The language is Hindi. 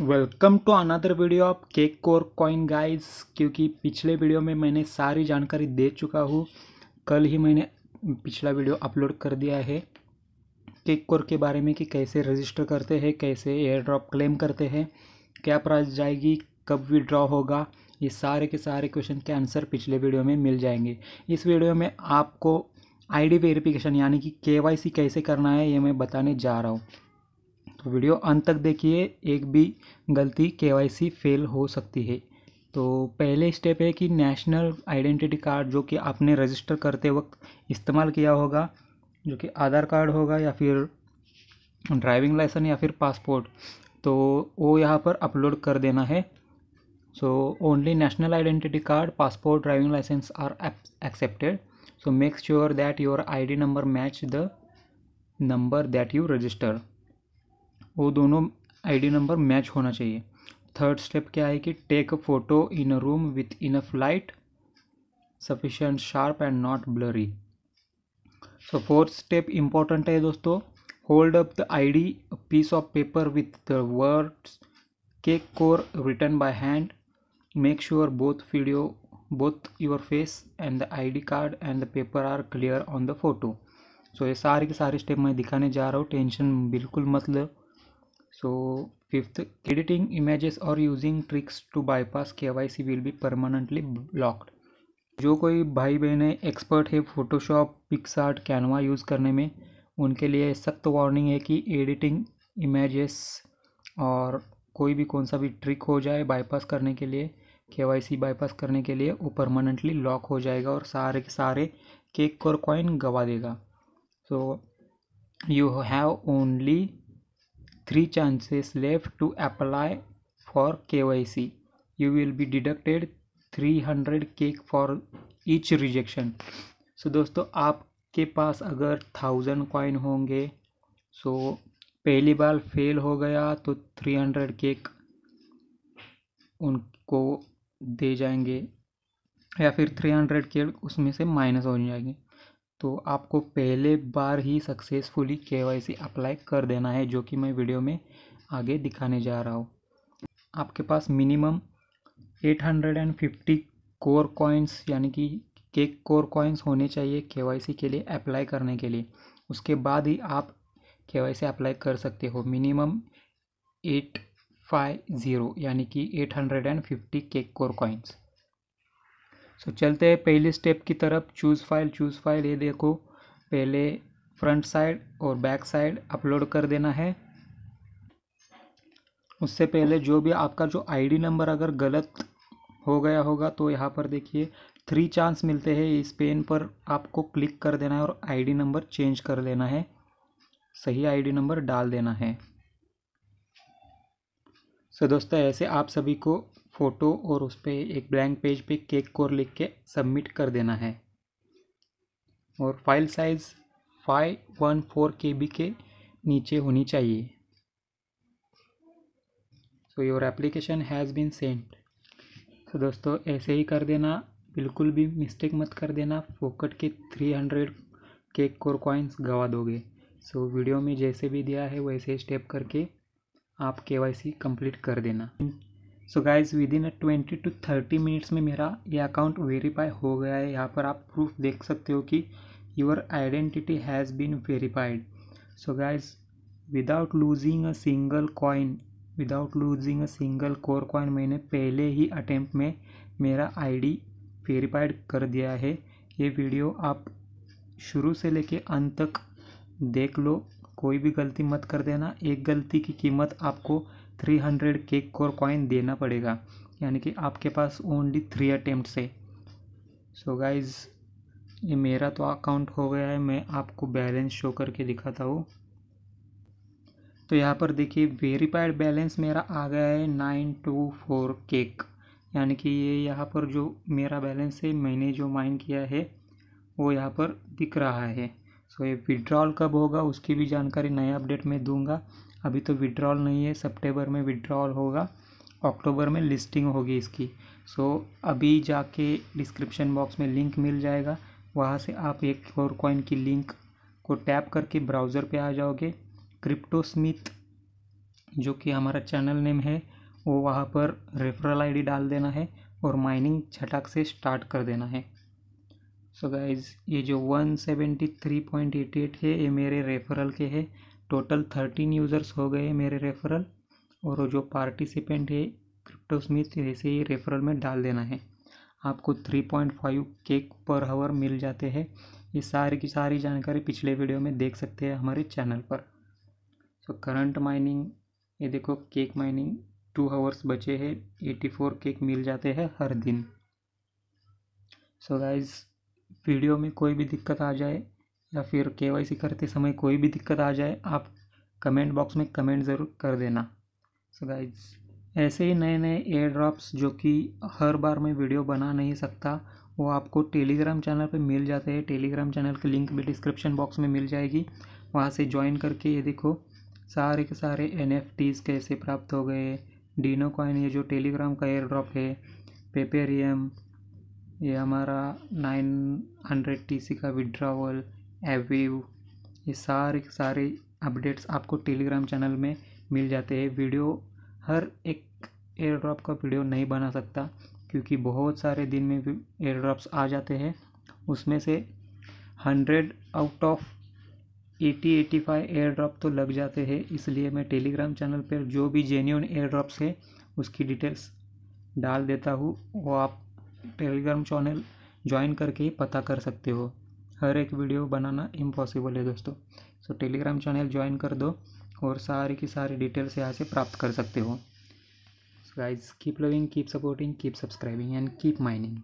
Welcome to another video of cake core coin guys क्योंकि पिछले वीडियो में मैंने सारी जानकारी दे चुका हूँ कल ही मैंने पिछला वीडियो अपलोड कर दिया है केक कोर के बारे में कि कैसे रजिस्टर करते हैं कैसे एयर ड्रॉप क्लेम करते हैं क्या प्राइस जाएगी कब विड्रॉ होगा ये सारे के सारे क्वेश्चन के आंसर पिछले वीडियो में मिल जाएंगे इस वीडियो में आपको आई वेरिफिकेशन यानी कि के कैसे करना है ये मैं बताने जा रहा हूँ तो वीडियो अंत तक देखिए एक भी गलती केवाईसी फेल हो सकती है तो पहले स्टेप है कि नेशनल आइडेंटिटी कार्ड जो कि आपने रजिस्टर करते वक्त इस्तेमाल किया होगा जो कि आधार कार्ड होगा या फिर ड्राइविंग लाइसेंस या फिर पासपोर्ट तो वो यहाँ पर अपलोड कर देना है so only national identity card passport driving licence are accepted so make sure that your id number match the number that you register वो दोनों आईडी नंबर मैच होना चाहिए थर्ड स्टेप क्या है कि take a photo in a room with enough light sufficient sharp and not blurry so fourth step important है दोस्तों hold up the ID piece of paper with the words cake core written by hand sure both both both your face and the I D card and the paper are clear on the photo so ये सारे के सारे स्टेप मैं दिखाने जा रहा हूँ टेंशन बिल्कुल मतलब So fifth, editing images or using tricks to bypass KYC will be permanently blocked. जो कोई भाई है एक्सपर्ट है फोटोशॉप पिक्सार्ट कैनवा यूज़ करने में उनके लिए सख्त वार्निंग है कि एडिटिंग इमेजेस और कोई भी कौन सा भी ट्रिक हो जाए बाईपास करने के लिए के बाईपास करने के लिए वो परमानेंटली लॉक हो जाएगा और सारे के सारे केक और कॉइन गवा देगा so you have only three three chances left to apply for you will be deducted three hundred cake for each rejection so दोस्तों आपके पास अगर थाउजेंड कॉइन होंगे सो so, पहली बार फेल हो गया तो थ्री हंड्रेड केक उनको दे जाएंगे या फिर थ्री हंड्रेड केक उसमें से माइनस हो जाएंगे तो आपको पहले बार ही successfully K Y C apply कर देना है जो कि मैं वीडियो में आगे दिखाने जा रहा हूँ आपके पास मिनिमम 850 कोर कॉइन्स यानी कि केक कोर कॉइन्स होने चाहिए के वाई सी के लिए अप्लाई करने के लिए उसके बाद ही आप के वाई सी अप्लाई कर सकते हो मिनिमम एट फाइव ज़ीरो यानी कि eight hundred and fifty cake core coins so चलते हैं पहले स्टेप की तरफ चूज़ फाइल चूज़ फाइल ये देखो पहले फ्रंट साइड और बैक साइड अपलोड कर देना है उससे पहले जो भी आपका जो आईडी नंबर अगर गलत हो गया होगा तो यहाँ पर देखिए थ्री चांस मिलते हैं इस पेन पर आपको क्लिक कर देना है और आईडी नंबर चेंज कर देना है सही आईडी नंबर डाल देना है सो दोस्तों ऐसे आप सभी को फ़ोटो और उस पर एक ब्लैंक पेज पे केक कोर लिख के सबमिट कर देना है और file size five one four K B के नीचे होनी चाहिए so your application has been sent तो दोस्तों ऐसे ही कर देना बिल्कुल भी मिस्टेक मत कर देना फोकट के three hundred cake core coins गवा दोगे सो so, वीडियो में जैसे भी दिया है वैसे स्टेप करके आप के वाई सी कंप्लीट कर देना so guys within twenty two thirty minutes में मेरा ये अकाउंट वेरीफाई हो गया है यहाँ पर आप प्रूफ देख सकते हो कि your identity has been verified so guys without losing a single coin without losing a single core coin मैंने पहले ही अटैम्प्ट में मेरा आईडी वेरीफाइड कर दिया है ये वीडियो आप शुरू से लेके अंत तक देख लो कोई भी गलती मत कर देना एक गलती की कीमत आपको three hundred K core coin देना पड़ेगा यानी कि आपके पास ओनली थ्री अटेम्प्ट है सो गाइज ये मेरा तो अकाउंट हो गया है मैं आपको बैलेंस शो करके दिखाता हूँ तो यहाँ पर देखिए वेरीफाइड बैलेंस मेरा आ गया है नाइन टू फोर केक यानी कि ये यहाँ पर जो मेरा बैलेंस है मैंने जो माइन किया है वो यहाँ पर दिख रहा है सो so, ये विड्रॉल कब होगा उसकी भी जानकारी नया अपडेट में दूंगा अभी तो विड्रॉल नहीं है सेप्टेबर में विड्रॉल होगा अक्टूबर में लिस्टिंग होगी इसकी सो अभी जाके डिस्क्रिप्शन बॉक्स में लिंक मिल जाएगा वहाँ से आप एक और कॉइन की लिंक को टैप करके ब्राउज़र पे आ जाओगे क्रिप्टो स्मिथ जो कि हमारा चैनल नेम है वो वहाँ पर रेफरल आईडी डाल देना है और माइनिंग छटक से स्टार्ट कर देना है सो so गाइज ये जो 173.88 है ये मेरे रेफरल के है टोटल थर्टीन यूज़र्स हो गए मेरे रेफरल और जो पार्टिसिपेंट है क्रिप्टो स्मिथ ऐसे ही रेफरल में डाल देना है आपको थ्री पॉइंट फाइव केक पर हावर मिल जाते हैं ये सारी की सारी जानकारी पिछले वीडियो में देख सकते हैं हमारे चैनल पर सो करंट माइनिंग ये देखो केक माइनिंग टू हावर्स बचे हैं एटी फोर केक मिल जाते हैं हर दिन सो so गाइज वीडियो में कोई भी दिक्कत आ जाए या फिर के करते समय कोई भी दिक्कत आ जाए आप कमेंट बॉक्स में कमेंट ज़रूर कर देना सो so गाइज ऐसे ही नए नए एयर ड्रॉप्स जो कि हर बार मैं वीडियो बना नहीं सकता वो आपको टेलीग्राम चैनल पे मिल जाते हैं टेलीग्राम चैनल की लिंक भी डिस्क्रिप्शन बॉक्स में मिल जाएगी वहाँ से ज्वाइन करके ये देखो सारे के सारे एन कैसे प्राप्त हो गए डीनो कॉइन ये जो टेलीग्राम का एयर ड्रॉप है पेपेरियम ये हमारा नाइन हंड्रेड टी का विड्रावल एवेव ये सारे सारे अपडेट्स आपको टेलीग्राम चैनल में मिल जाते हैं वीडियो हर एक एयर ड्रॉप का वीडियो नहीं बना सकता क्योंकि बहुत सारे दिन में एयर ड्रॉप्स आ जाते हैं उसमें से hundred out of eighty eighty five airdrop तो लग जाते हैं इसलिए मैं टेलीग्राम चैनल पर जो भी जेन्यून एयर ड्रॉप्स है उसकी डिटेल्स डाल देता हूँ वो आप टेलीग्राम चैनल ज्वाइन करके ही पता कर सकते हो हर एक वीडियो बनाना इम्पॉसिबल है दोस्तों सो टेलीग्राम चैनल ज्वाइन कर दो और सारी की सारी डिटेल्स यहाँ से प्राप्त कर सकते हो guys keep loving keep supporting keep subscribing and keep mining